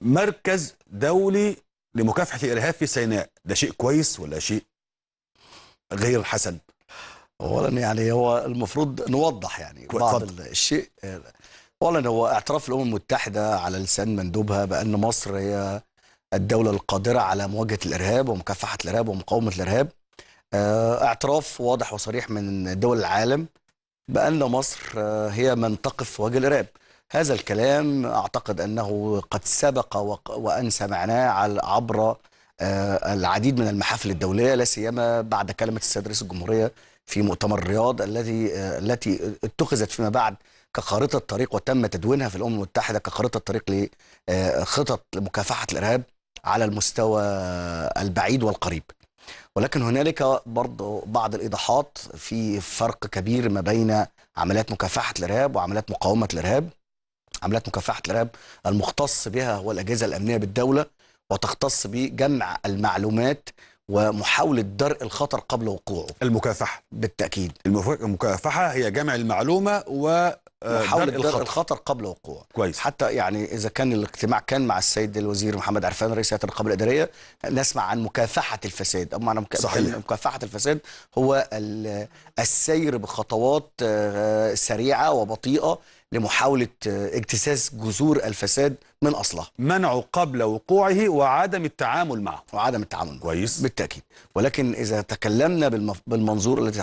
مركز دولي لمكافحة الإرهاب في سيناء ده شيء كويس ولا شيء غير حسن اولا يعني هو المفروض نوضح يعني بعض فضل. الشيء اولا هو اعتراف الامم المتحده على لسان مندوبها بان مصر هي الدوله القادره على مواجهه الارهاب ومكافحه الارهاب ومقاومه الارهاب آه، اعتراف واضح وصريح من دول العالم بان مصر آه، هي من تقف وجه الارهاب هذا الكلام أعتقد أنه قد سبق وأن سمعناه عبر آه، العديد من المحافل الدولية لا سيما بعد كلمة السيد رئيس الجمهورية في مؤتمر الرياض الذي آه، التي اتخذت فيما بعد كخارطة طريق وتم تدوينها في الأمم المتحدة كخارطة طريق لخطط آه، لمكافحة الإرهاب على المستوى البعيد والقريب ولكن هنالك برضه بعض الإيضاحات في فرق كبير ما بين عمليات مكافحة الإرهاب وعمليات مقاومة الإرهاب عمليات مكافحة الإرهاب المختص بها هو الاجهزه الأمنية بالدولة وتختص بجمع المعلومات ومحاولة درء الخطر قبل وقوعه المكافحة بالتأكيد المكافحة هي جمع المعلومة و آه، محاولة درء الخطر. الخطر قبل وقوعه كويس حتى يعني إذا كان الاجتماع كان مع السيد الوزير محمد عرفان رئيس هيئة الرقابة الإدارية نسمع عن مكافحة الفساد او معنى صحيح. مكافحة الفساد هو السير بخطوات آه، سريعة وبطيئة لمحاولة آه، اجتساس جذور الفساد من أصلها منعه قبل وقوعه وعدم التعامل معه وعدم التعامل معه كويس بالتأكيد ولكن إذا تكلمنا بالمنظور الذي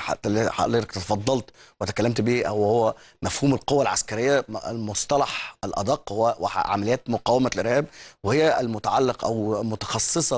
حضرتك تفضلت وتكلمت به وهو مفهوم القوة العسكرية المصطلح الأدق هو عمليات مقاومة الإرهاب وهي المتعلق أو متخصصة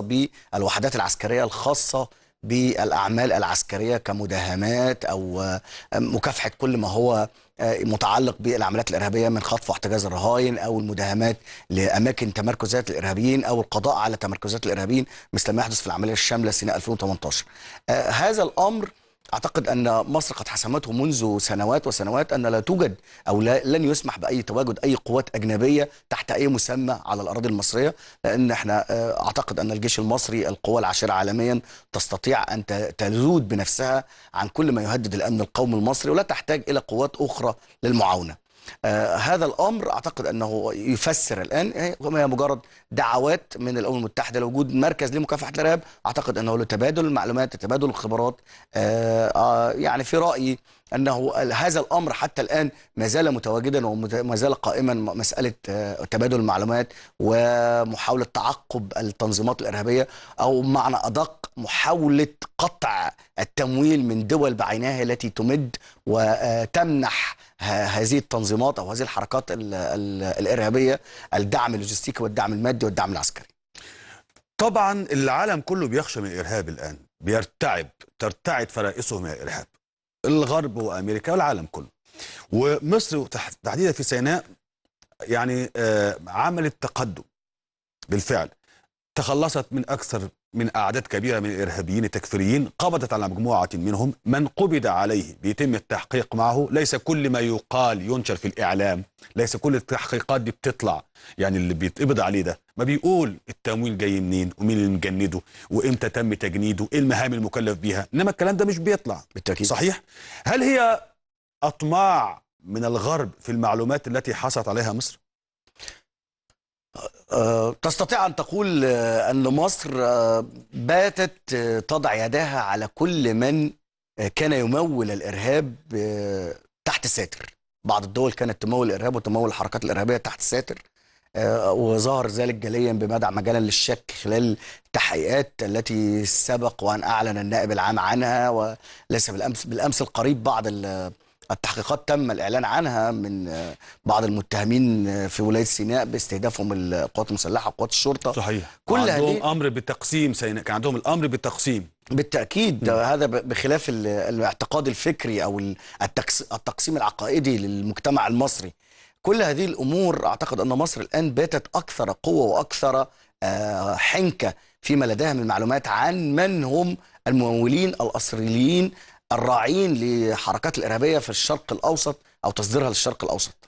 بالوحدات العسكرية الخاصة بالأعمال العسكرية كمداهمات أو آه، مكافحة كل ما هو متعلق بالعمليات الارهابيه من خطف واحتجاز الرهائن او المداهمات لاماكن تمركزات الارهابيين او القضاء على تمركزات الارهابيين مثل ما يحدث في العمليه الشامله سنه آه، 2018 هذا الامر أعتقد أن مصر قد حسمته منذ سنوات وسنوات أن لا توجد أو لا لن يسمح بأي تواجد أي قوات أجنبية تحت أي مسمى على الأراضي المصرية لأن احنا آه، أعتقد أن الجيش المصري القوى العاشرة عالميا تستطيع أن تذود بنفسها عن كل ما يهدد الأمن القومي المصري ولا تحتاج إلى قوات أخرى للمعاونة آه هذا الامر اعتقد انه يفسر الان إيه، هي مجرد دعوات من الامم المتحده لوجود مركز لمكافحه الارهاب اعتقد انه لتبادل المعلومات لتبادل الخبرات آه آه يعني في رايي انه هذا الامر حتى الان ما زال متواجدا وما زال قائما مساله آه، تبادل المعلومات ومحاوله تعقب التنظيمات الارهابيه او معنى ادق محاوله قطع التمويل من دول بعينها التي تمد وتمنح هذه التنظيمات او هذه الحركات الـ الـ الارهابيه الدعم اللوجستيكي والدعم المادي والدعم العسكري طبعا العالم كله بيخشى من الارهاب الان بيرتعب ترتعد فرائسه من الارهاب الغرب وامريكا والعالم كله ومصر تحديدا في سيناء يعني آه، عملت تقدم بالفعل تخلصت من اكثر من أعداد كبيرة من الإرهابيين التكفيريين قبضت على مجموعة منهم من قبض عليه بيتم التحقيق معه ليس كل ما يقال ينشر في الإعلام ليس كل التحقيقات دي بتطلع يعني اللي بيتقبض عليه ده ما بيقول التمويل جاي منين ومين اللي مجنده وامتى تم تجنيده ايه المهام المكلف بيها انما الكلام ده مش بيطلع بالتاكيد صحيح هل هي اطماع من الغرب في المعلومات التي حصلت عليها مصر تستطيع أن تقول أن مصر باتت تضع يدها على كل من كان يمول الإرهاب تحت الساتر بعض الدول كانت تمول الإرهاب وتمول الحركات الإرهابية تحت الساتر وظهر ذلك جليا بمدع مجالا للشك خلال التحقيقات التي سبق وأن أعلن النائب العام عنها وليس بالأمس, بالأمس القريب بعض التحقيقات تم الإعلان عنها من بعض المتهمين في ولاية سيناء باستهدافهم القوات المسلحة وقوات الشرطة صحيح كل عندهم هذه... أمر بتقسيم سيناء كان عندهم الأمر بتقسيم بالتأكيد م. نعم. هذا بخلاف الاعتقاد الفكري أو التقسيم العقائدي للمجتمع المصري كل هذه الأمور أعتقد أن مصر الآن باتت أكثر قوة وأكثر آه، حنكة فيما لديها من معلومات عن من هم الممولين الأصليين الراعين لحركات الارهابيه في الشرق الاوسط او تصديرها للشرق الاوسط